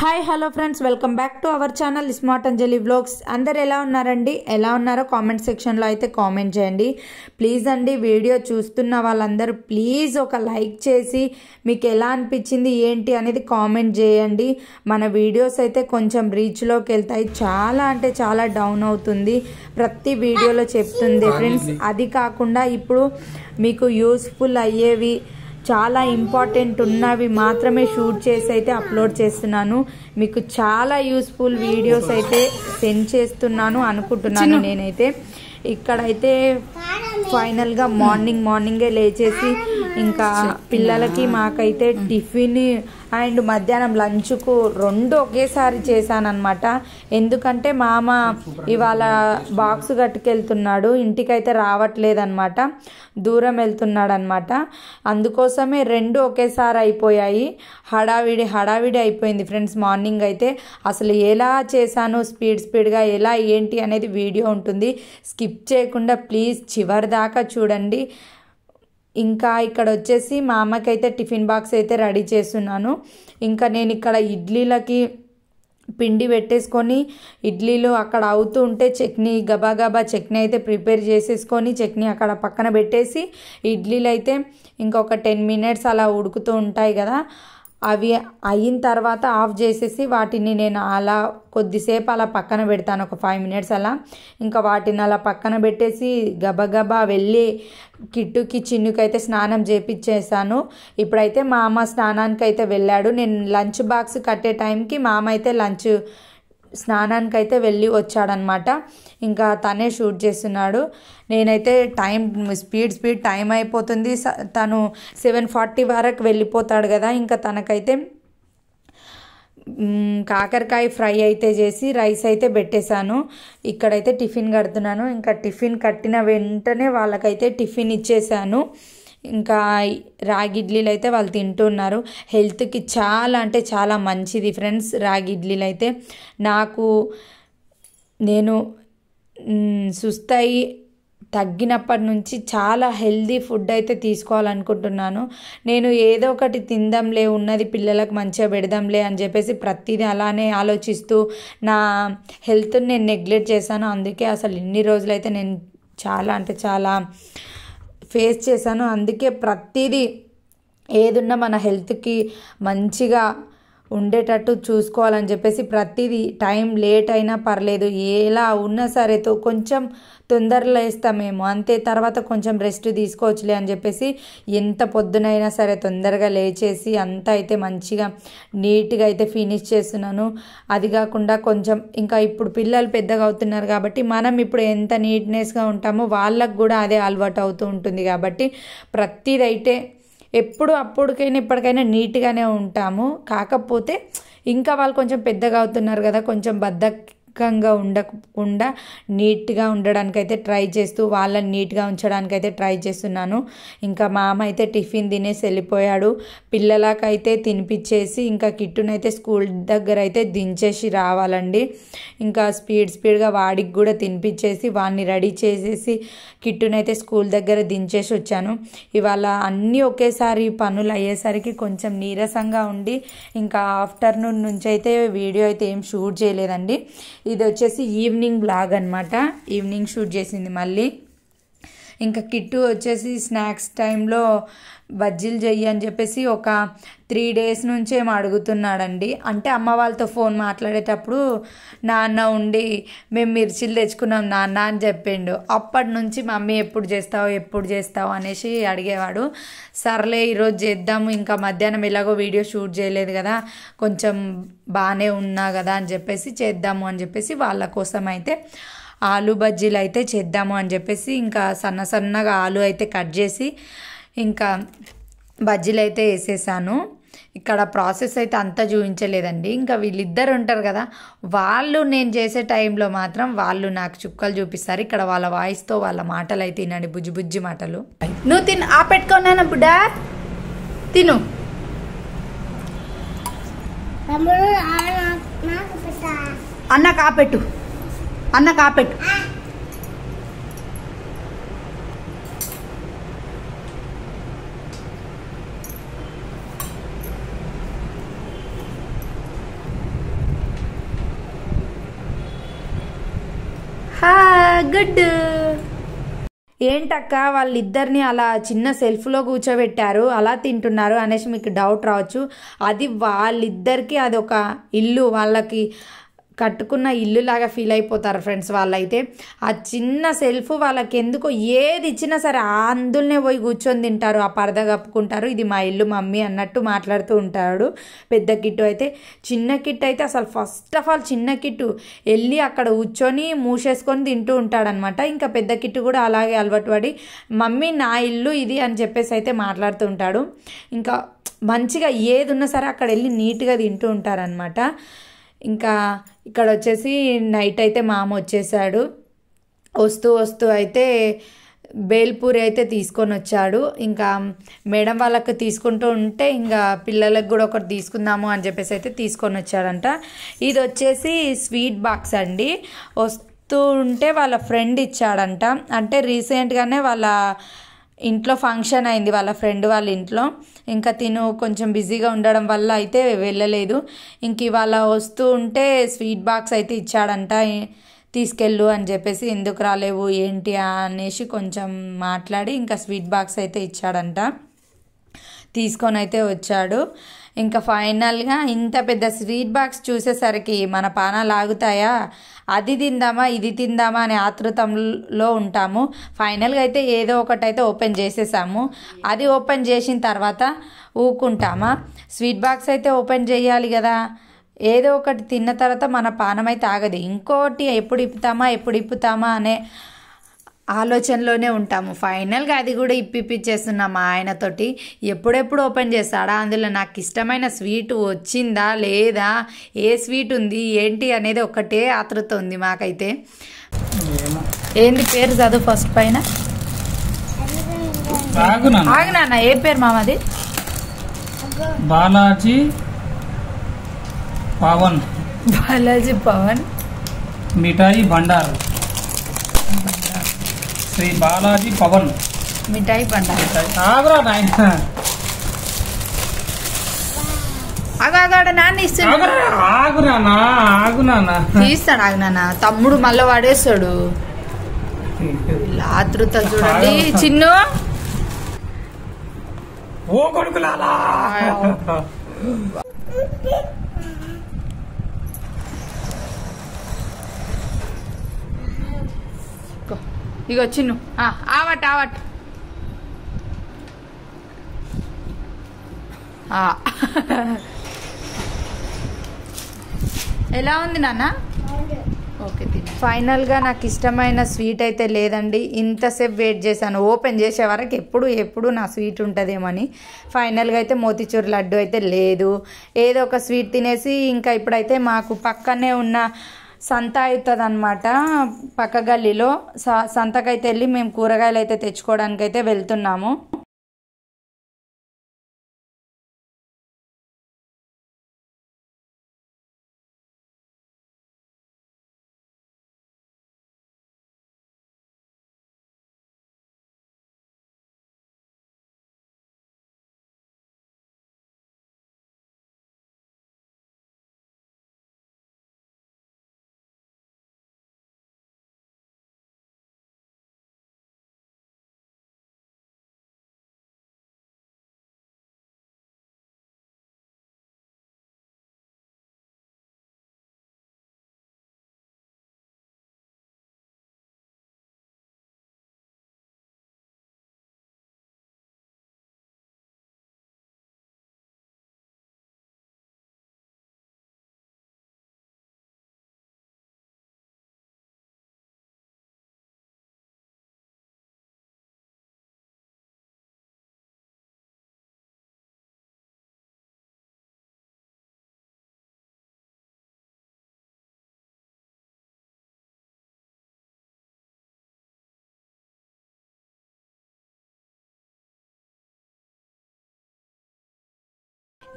hi hello friends welcome back to our channel smart Anjali vlogs అందరు ఎలా ఉన్నారండి ఎలా ఉన్నారో కామెంట్ సెక్షన్లో అయితే కామెంట్ చేయండి ప్లీజ్ అండి వీడియో చూస్తున్న వాళ్ళందరూ ప్లీజ్ ఒక లైక్ చేసి మీకు ఎలా అనిపించింది ఏంటి అనేది కామెంట్ చేయండి మన వీడియోస్ అయితే కొంచెం రీచ్లోకి వెళ్తాయి చాలా అంటే చాలా డౌన్ అవుతుంది ప్రతి వీడియోలో చెప్తుంది ఫ్రెండ్స్ అది కాకుండా ఇప్పుడు మీకు యూస్ఫుల్ అయ్యేవి చాలా ఇంపార్టెంట్ ఉన్నవి మాత్రమే షూట్ చేసి అయితే అప్లోడ్ చేస్తున్నాను మీకు చాలా యూస్ఫుల్ వీడియోస్ అయితే సెండ్ చేస్తున్నాను అనుకుంటున్నాను నేనైతే ఇక్కడైతే ఫైనల్గా మార్నింగ్ మార్నింగే లేచేసి ఇంకా పిల్లలకి మాకైతే టిఫిన్ అండ్ మధ్యాహ్నం లంచ్కు రెండు ఒకేసారి చేశానమాట ఎందుకంటే మామ ఇవాళ బాక్స్ కట్టుకెళ్తున్నాడు ఇంటికైతే రావట్లేదనమాట దూరం వెళ్తున్నాడు అనమాట అందుకోసమే రెండు ఒకేసారి అయిపోయాయి హడావిడి హడావిడి అయిపోయింది ఫ్రెండ్స్ మార్నింగ్ అయితే అసలు ఎలా చేశాను స్పీడ్ స్పీడ్గా ఎలా ఏంటి అనేది వీడియో ఉంటుంది స్కిప్ చేయకుండా ప్లీజ్ చివరి దాకా చూడండి ఇంకా ఇక్కడ వచ్చేసి మా అమ్మకైతే టిఫిన్ బాక్స్ అయితే రెడీ చేస్తున్నాను ఇంకా నేను ఇక్కడ ఇడ్లీలకి పిండి పెట్టేసుకొని ఇడ్లీలు అక్కడ అవుతూ ఉంటే చట్నీ గబాగబా చట్నీ అయితే ప్రిపేర్ చేసేసుకొని చట్నీ అక్కడ పక్కన పెట్టేసి ఇడ్లీలు అయితే ఇంకొక టెన్ మినిట్స్ అలా ఉడుకుతూ ఉంటాయి కదా అవి అయిన తర్వాత ఆఫ్ చేసేసి వాటిని నేను అలా కొద్దిసేపు అలా పక్కన పెడతాను ఒక ఫైవ్ మినిట్స్ అలా ఇంకా వాటిని అలా పక్కన పెట్టేసి గబగబా వెళ్ళి కిట్టుకి చిన్నుకైతే స్నానం చేపించేసాను ఇప్పుడైతే మా అమ్మ స్నానానికి అయితే వెళ్ళాడు నేను లంచ్ బాక్స్ కట్టే టైంకి మా అమ్మ అయితే లంచ్ స్నానానికైతే వెళ్ళి వచ్చాడనమాట ఇంకా తనే షూట్ చేస్తున్నాడు నేనైతే టైం స్పీడ్ స్పీడ్ టైం అయిపోతుంది తను సెవెన్ ఫార్టీ వరకు వెళ్ళిపోతాడు కదా ఇంకా తనకైతే కాకరకాయ ఫ్రై అయితే చేసి రైస్ అయితే పెట్టేశాను ఇక్కడైతే టిఫిన్ కడుతున్నాను ఇంకా టిఫిన్ కట్టిన వెంటనే వాళ్ళకైతే టిఫిన్ ఇచ్చేసాను ఇంకా రాగి ఇడ్లీలు అయితే వాళ్ళు తింటున్నారు హెల్త్కి చాలా అంటే చాలా మంచిది ఫ్రెండ్స్ రాగి ఇడ్లీలు అయితే నాకు నేను సుస్థాయి తగ్గినప్పటి నుంచి చాలా హెల్దీ ఫుడ్ అయితే తీసుకోవాలనుకుంటున్నాను నేను ఏదో ఒకటి తిందాంలే ఉన్నది పిల్లలకు మంచిగా పెడదాంలే అని చెప్పేసి ప్రతిదీ అలానే ఆలోచిస్తూ నా హెల్త్ని నేను నెగ్లెక్ట్ చేశాను అందుకే అసలు ఇన్ని రోజులైతే నేను చాలా అంటే చాలా ఫేస్ చేశాను అందుకే ప్రతిదీ ఏదున్నా మన హెల్త్కి మంచిగా ఉండేటట్టు చూసుకోవాలని చెప్పేసి ప్రతిదీ టైం లేట్ అయినా పర్లేదు ఎలా ఉన్నా సరే తో కొంచెం తొందరలో వేస్తామేమో అంతే తర్వాత కొంచెం రెస్ట్ తీసుకోవచ్చులే అని చెప్పేసి ఎంత పొద్దునైనా సరే తొందరగా లేచేసి అంతా అయితే మంచిగా నీట్గా అయితే ఫినిష్ చేస్తున్నాను అది కాకుండా కొంచెం ఇంకా ఇప్పుడు పిల్లలు పెద్దగా అవుతున్నారు కాబట్టి మనం ఇప్పుడు ఎంత నీట్నెస్గా ఉంటామో వాళ్ళకు కూడా అదే అలవాటు అవుతూ ఉంటుంది కాబట్టి ప్రతిదైతే ఎప్పుడు అప్పుడుకైనా ఇప్పటికైనా నీట్గానే ఉంటాము కాకపోతే ఇంకా వాళ్ళు కొంచెం పెద్దగా అవుతున్నారు కదా కొంచెం బద్ద చిక్కగా ఉండకుండా నీట్గా ఉండడానికైతే ట్రై చేస్తూ వాళ్ళని నీట్గా ఉంచడానికైతే ట్రై చేస్తున్నాను ఇంకా మామ అయితే టిఫిన్ తినేసి వెళ్ళిపోయాడు పిల్లలకైతే తినిపించేసి ఇంకా కిట్టునైతే స్కూల్ దగ్గర అయితే దించేసి రావాలండి ఇంకా స్పీడ్ స్పీడ్గా వాడికి కూడా తినిపించేసి వాడిని రెడీ చేసేసి కిట్టునైతే స్కూల్ దగ్గర దించేసి వచ్చాను ఇవాళ అన్నీ ఒకేసారి పనులు అయ్యేసరికి కొంచెం నీరసంగా ఉండి ఇంకా ఆఫ్టర్నూన్ నుంచి అయితే వీడియో అయితే ఏం షూట్ చేయలేదండి ఇది వచ్చేసి ఈవినింగ్ బ్లాగ్ అనమాట ఈవినింగ్ షూట్ చేసింది మళ్ళీ ఇంకా కిట్టు వచ్చేసి స్నాక్స్ టైంలో బజ్జీలు చెయ్యి అని చెప్పేసి ఒక త్రీ డేస్ నుంచే అడుగుతున్నాడండి అంటే అమ్మ వాళ్ళతో ఫోన్ మాట్లాడేటప్పుడు నాన్న ఉండి మేము మిర్చిలు తెచ్చుకున్నాం నాన్న అని చెప్పిండు అప్పటి నుంచి మమ్మీ ఎప్పుడు చేస్తావు ఎప్పుడు చేస్తావు అనేసి అడిగేవాడు సర్లే ఈరోజు చేద్దాము ఇంకా మధ్యాహ్నం ఎలాగో వీడియో షూట్ చేయలేదు కదా కొంచెం బాగానే ఉన్నా కదా అని చెప్పేసి చేద్దాము అని చెప్పేసి వాళ్ళ కోసం అయితే ఆలు బజ్జీలు అయితే చేద్దాము అని చెప్పేసి ఇంకా సన్న సన్నగా ఆలు అయితే కట్ చేసి ఇంకా బజ్జీలు అయితే వేసేసాను ఇక్కడ ప్రాసెస్ అయితే అంతా చూపించలేదండి ఇంకా వీళ్ళిద్దరు ఉంటారు కదా వాళ్ళు నేను చేసే టైంలో మాత్రం వాళ్ళు నాకు చుక్కలు చూపిస్తారు ఇక్కడ వాళ్ళ వాయిస్తో వాళ్ళ మాటలు అయితే తినండి బుజ్జి బుజ్జి మాటలు నువ్వు తిను ఆ పెట్టుకున్నాను బుడ్డా తిను అన్న కాపెట్టు అన్న కాపెట్టు గుడ్ ఏంటక్క వాళ్ళిద్దరిని అలా చిన్న సెల్ఫ్లో కూర్చోబెట్టారు అలా తింటున్నారు అనేసి మీకు డౌట్ రావచ్చు అది వాళ్ళిద్దరికీ అదొక ఇల్లు వాళ్ళకి కట్టుకున్న ఇల్లులాగా ఫీల్ అయిపోతారు ఫ్రెండ్స్ వాళ్ళైతే ఆ చిన్న సెల్ఫ్ వాళ్ళకి ఎందుకో ఏది ఇచ్చినా సరే ఆ అందులోనే పోయి కూర్చొని తింటారు ఆ పరద కప్పుకుంటారు ఇది మా ఇల్లు మమ్మీ అన్నట్టు మాట్లాడుతూ ఉంటాడు పెద్ద కిట్టు అయితే చిన్న కిట్ అయితే అసలు ఫస్ట్ ఆఫ్ ఆల్ చిన్న కిట్టు వెళ్ళి అక్కడ కూర్చొని మూసేసుకొని తింటూ ఉంటాడనమాట ఇంకా పెద్ద కిట్టు కూడా అలాగే అలవాటు పడి మమ్మీ నా ఇల్లు ఇది అని చెప్పేసి అయితే మాట్లాడుతూ ఉంటాడు ఇంకా మంచిగా ఏది ఉన్నా సరే అక్కడ వెళ్ళి నీట్గా తింటూ ఉంటారనమాట ఇంకా ఇక్కడ వచ్చేసి నైట్ అయితే మామ వచ్చేసాడు వస్తూ వస్తూ అయితే బేల్పూరి అయితే తీసుకొని వచ్చాడు ఇంకా మేడం వాళ్ళకి తీసుకుంటూ ఉంటే ఇంకా పిల్లలకు కూడా ఒకటి తీసుకుందాము అని చెప్పేసి అయితే తీసుకొని వచ్చాడంట ఇది వచ్చేసి స్వీట్ బాక్స్ అండి వస్తూ ఉంటే వాళ్ళ ఫ్రెండ్ ఇచ్చాడంట అంటే రీసెంట్గానే వాళ్ళ ఇంట్లో ఫంక్షన్ అయింది వాళ్ళ ఫ్రెండ్ వాళ్ళ ఇంట్లో ఇంకా తిను కొంచెం బిజీగా ఉండడం వల్ల అయితే వెళ్ళలేదు ఇంక ఇవాళ వస్తూ ఉంటే స్వీట్ బాక్స్ అయితే ఇచ్చాడంట తీసుకెళ్ళు అని చెప్పేసి ఎందుకు రాలేవు ఏంటి అనేసి కొంచెం మాట్లాడి ఇంకా స్వీట్ బాక్స్ అయితే ఇచ్చాడంట తీసుకొని అయితే వచ్చాడు ఇంకా ఫైనల్గా ఇంత పెద్ద స్వీట్ బాక్స్ చూసేసరికి మన పానాలు ఆగుతాయా అది తిందామా ఇది తిందామా అనే ఆతృతంలో ఉంటాము ఫైనల్గా అయితే ఏదో ఒకటి అయితే ఓపెన్ చేసేసాము అది ఓపెన్ చేసిన తర్వాత ఊకుంటామా స్వీట్ బాక్స్ అయితే ఓపెన్ చేయాలి కదా ఏదో ఒకటి తిన్న తర్వాత మన పానం అయితే ఆగదు ఇంకోటి ఎప్పుడు ఇప్పుతామా ఎప్పుడు ఇప్పుతామా అనే ఆలోచనలోనే ఉంటాము ఫైనల్గా అది కూడా ఇప్పిప్పిచ్చేస్తున్నాం మా ఆయనతోటి ఎప్పుడెప్పుడు ఓపెన్ చేస్తాడా అందులో నాకు ఇష్టమైన స్వీట్ వచ్చిందా లేదా ఏ స్వీట్ ఉంది ఏంటి అనేది ఒకటే ఆతృత ఉంది మాకైతే ఏంది పేరు చదువు ఫస్ట్ పైన ఆగునా ఏ పేరు మామది బాలాజీ పవన్ బాలాజీ పవన్ మిఠాయి బండారు శ్రీ బాలాజీ పవన్ మిఠాయి పండ తమ్ముడు మళ్ళీ వాడేస్తాడు ఆతృత చూడండి చిన్ను ఓ కొడుకులాలా ఇక చిన్ను ఆవట్ ఆవట్ ఎలా ఉంది నాన్న ఓకే ఫైనల్గా నాకు ఇష్టమైన స్వీట్ అయితే లేదండి ఇంతసేపు వెయిట్ చేశాను ఓపెన్ చేసే వరకు ఎప్పుడు ఎప్పుడు నా స్వీట్ ఉంటుందేమని ఫైనల్గా అయితే మోతిచూర్ లడ్డు అయితే లేదు ఏదో ఒక స్వీట్ తినేసి ఇంకా ఇప్పుడైతే మాకు పక్కనే ఉన్న సంత అవుతుంది అనమాట పక్క గల్లీలో సంతకైతే వెళ్ళి మేము కూరగాయలు అయితే తెచ్చుకోవడానికైతే వెళ్తున్నాము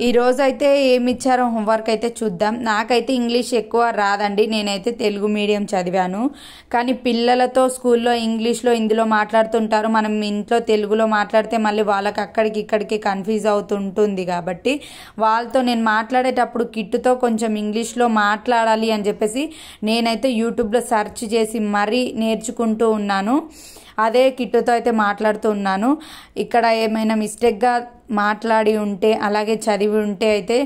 ఈరోజైతే ఏమి ఇచ్చారో హోంవర్క్ అయితే చూద్దాం నాకైతే ఇంగ్లీష్ ఎక్కువ రాదండి నేనైతే తెలుగు మీడియం చదివాను కానీ పిల్లలతో స్కూల్లో ఇంగ్లీష్లో ఇందులో మాట్లాడుతుంటారు మనం ఇంట్లో తెలుగులో మాట్లాడితే మళ్ళీ వాళ్ళకి అక్కడికి ఇక్కడికి కన్ఫ్యూజ్ అవుతుంటుంది కాబట్టి వాళ్ళతో నేను మాట్లాడేటప్పుడు కిట్టుతో కొంచెం ఇంగ్లీష్లో మాట్లాడాలి అని చెప్పేసి నేనైతే యూట్యూబ్లో సెర్చ్ చేసి మరీ నేర్చుకుంటూ ఉన్నాను అదే కిట్టుతో అయితే మాట్లాడుతూ ఉన్నాను ఇక్కడ ఏమైనా మిస్టేక్గా మాట్లాడి ఉంటే అలాగే చదివి ఉంటే అయితే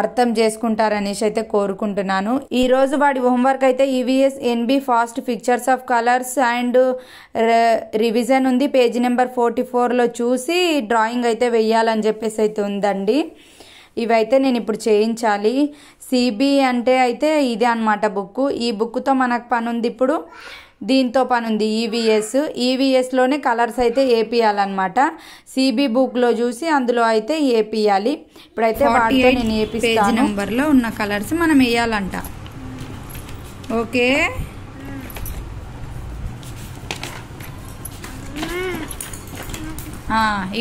అర్థం చేసుకుంటారనేసి అయితే కోరుకుంటున్నాను ఈరోజు వాడి హోంవర్క్ అయితే EVS NB first pictures of colours and revision ఉంది పేజీ నెంబర్ ఫోర్టీ ఫోర్లో చూసి డ్రాయింగ్ అయితే వెయ్యాలని చెప్పేసి అయితే ఉందండి ఇవైతే నేను ఇప్పుడు చేయించాలి సిబి అంటే అయితే ఇదే అనమాట బుక్ ఈ బుక్తో మనకు పని ఉంది ఇప్పుడు దీంతో పని ఉంది ఈవీఎస్ e ఈవీఎస్లోనే e కలర్స్ అయితే ఏపీయాలన్నమాట సిబి బుక్లో చూసి అందులో అయితే ఏపీయాలి ఇప్పుడైతే వాటితో నేను ఏపిస్తాను నెంబర్లో ఉన్న కలర్స్ మనం వేయాలంట ఓకే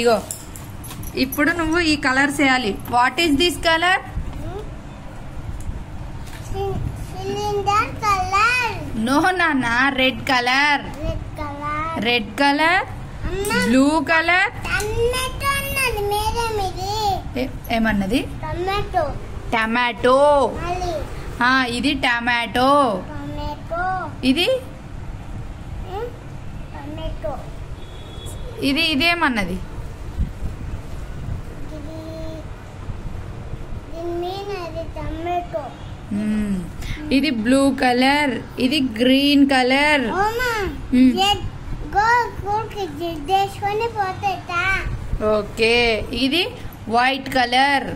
ఇగో ఇప్పుడు నువ్వు ఈ కలర్స్ వేయాలి what is this colour no నాన్న red colour red colour blue colour ఏమన్నది టమాటో ఇది టమాటో ఇది ఇది ఇదేమన్నది ఇది బ్లూ కలర్ ఇది గ్రీన్ కలర్ ఓకే ఇది white colour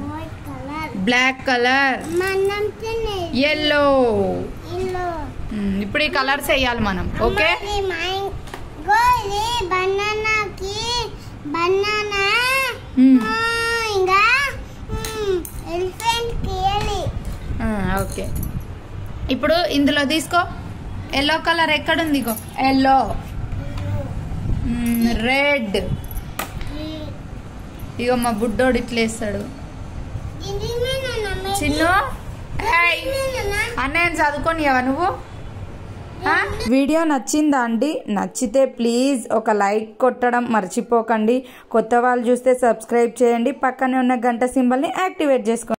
black colour yellow ఇప్పుడు ఈ కలర్స్ వేయాలి మనం ఓకే బనానా ఓకే ఇప్పుడు ఇందులో తీసుకో ఎల్లో కలర్ ఎక్కడుంది ఇగో ఎల్లో రెడ్ hmm, ఇగో మా బుడ్డోడు ఇట్లేస్తాడు చిన్న అన్నయ్య చదువుకోనియవా నువ్వు వీడియో నచ్చిందా అండి నచ్చితే ప్లీజ్ ఒక లైక్ కొట్టడం మర్చిపోకండి కొత్త వాళ్ళు చూస్తే సబ్స్క్రైబ్ చేయండి పక్కనే ఉన్న గంట సింబల్ని యాక్టివేట్ చేసుకోండి